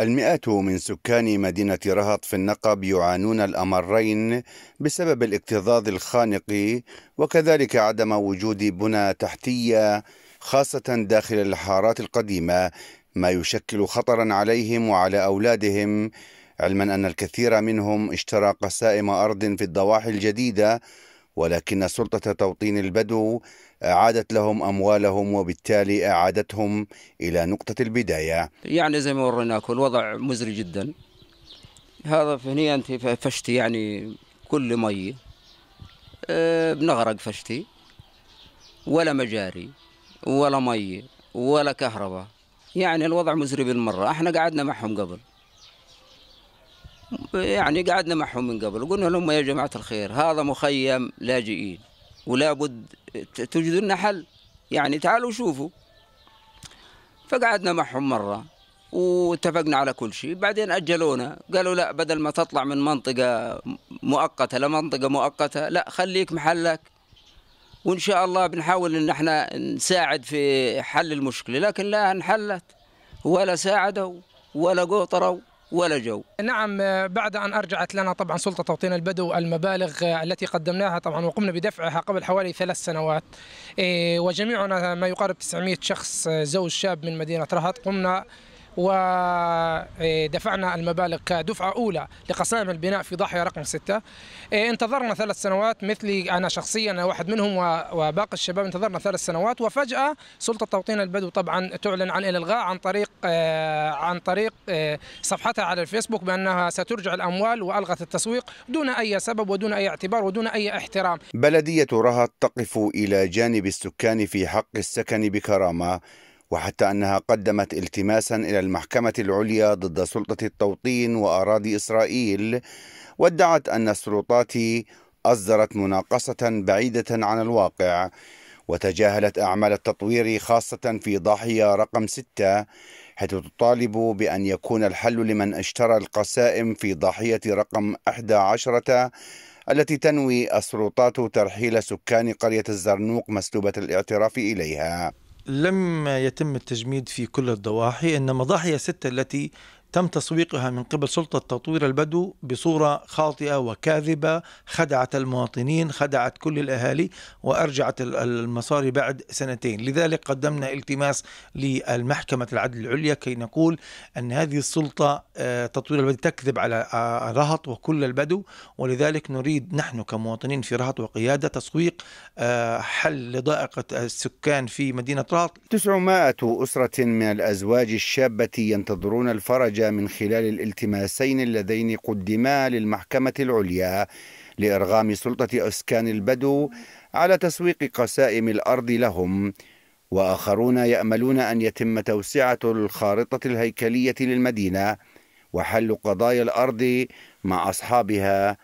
المئات من سكان مدينة رهط في النقب يعانون الأمرين بسبب الاكتظاظ الخانق وكذلك عدم وجود بنى تحتية خاصة داخل الحارات القديمة ما يشكل خطرا عليهم وعلى أولادهم علما أن الكثير منهم اشترى قسائم أرض في الضواحي الجديدة ولكن سلطة توطين البدو أعادت لهم أموالهم وبالتالي أعادتهم إلى نقطة البداية يعني زي ما وريناكم الوضع مزري جدا هذا فهني أنت فشتي يعني كل مي آه، بنغرق فشتي ولا مجاري ولا مي ولا كهرباء يعني الوضع مزري بالمرة احنا قعدنا معهم قبل يعني قعدنا معهم من قبل قلنا لهم يا جماعة الخير هذا مخيم لاجئين ولا بد تجدوا لنا حل يعني تعالوا شوفوا فقعدنا معهم مرة واتفقنا على كل شيء بعدين أجلونا قالوا لا بدل ما تطلع من منطقة مؤقتة لمنطقة مؤقتة لا خليك محلك وإن شاء الله بنحاول إن احنا نساعد في حل المشكلة لكن لا انحلت ولا ساعدوا ولا قوطروا ولا جو نعم آه، بعد أن أرجعت لنا طبعا سلطة توطين البدو المبالغ آه، التي قدمناها طبعا وقمنا بدفعها قبل حوالي ثلاث سنوات إيه، وجميعنا ما يقارب 900 شخص آه، زوج شاب من مدينة رهط قمنا ودفعنا المبالغ كدفعة أولى لقسائم البناء في ضاحية رقم ستة إيه، انتظرنا ثلاث سنوات مثلي أنا شخصيا أنا واحد منهم وباقي الشباب انتظرنا ثلاث سنوات وفجأة سلطة توطين البدو طبعا تعلن عن الإلغاء عن طريق إيه، عن طريق إيه، صفحتها على الفيسبوك بأنها سترجع الأموال وألغت التسويق دون أي سبب ودون أي اعتبار ودون أي احترام بلدية رهط تقف إلى جانب السكان في حق السكن بكرامة وحتى أنها قدمت التماسا إلى المحكمة العليا ضد سلطة التوطين وأراضي إسرائيل وادعت أن السلطات أصدرت مناقصة بعيدة عن الواقع وتجاهلت أعمال التطوير خاصة في ضاحية رقم 6 حيث تطالب بأن يكون الحل لمن اشترى القسائم في ضاحية رقم 11 التي تنوي السلطات ترحيل سكان قرية الزرنوق مسلوبة الاعتراف إليها لم يتم التجميد في كل الضواحي إنما ضاحية ستة التي تم تسويقها من قبل سلطة تطوير البدو بصورة خاطئة وكاذبة خدعت المواطنين خدعت كل الأهالي وأرجعت المصاري بعد سنتين لذلك قدمنا التماس للمحكمة العدل العليا كي نقول أن هذه السلطة آه، تطوير البدو تكذب على آه، رهط وكل البدو ولذلك نريد نحن كمواطنين في رهط وقيادة تسويق آه، حل لضائقة السكان في مدينة رهط 900 أسرة من الأزواج الشابة ينتظرون الفرج من خلال الالتماسين اللذين قدما للمحكمة العليا لإرغام سلطة أسكان البدو على تسويق قسائم الأرض لهم وآخرون يأملون أن يتم توسعة الخارطة الهيكلية للمدينة وحل قضايا الأرض مع أصحابها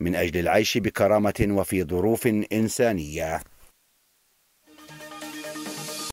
من أجل العيش بكرامة وفي ظروف إنسانية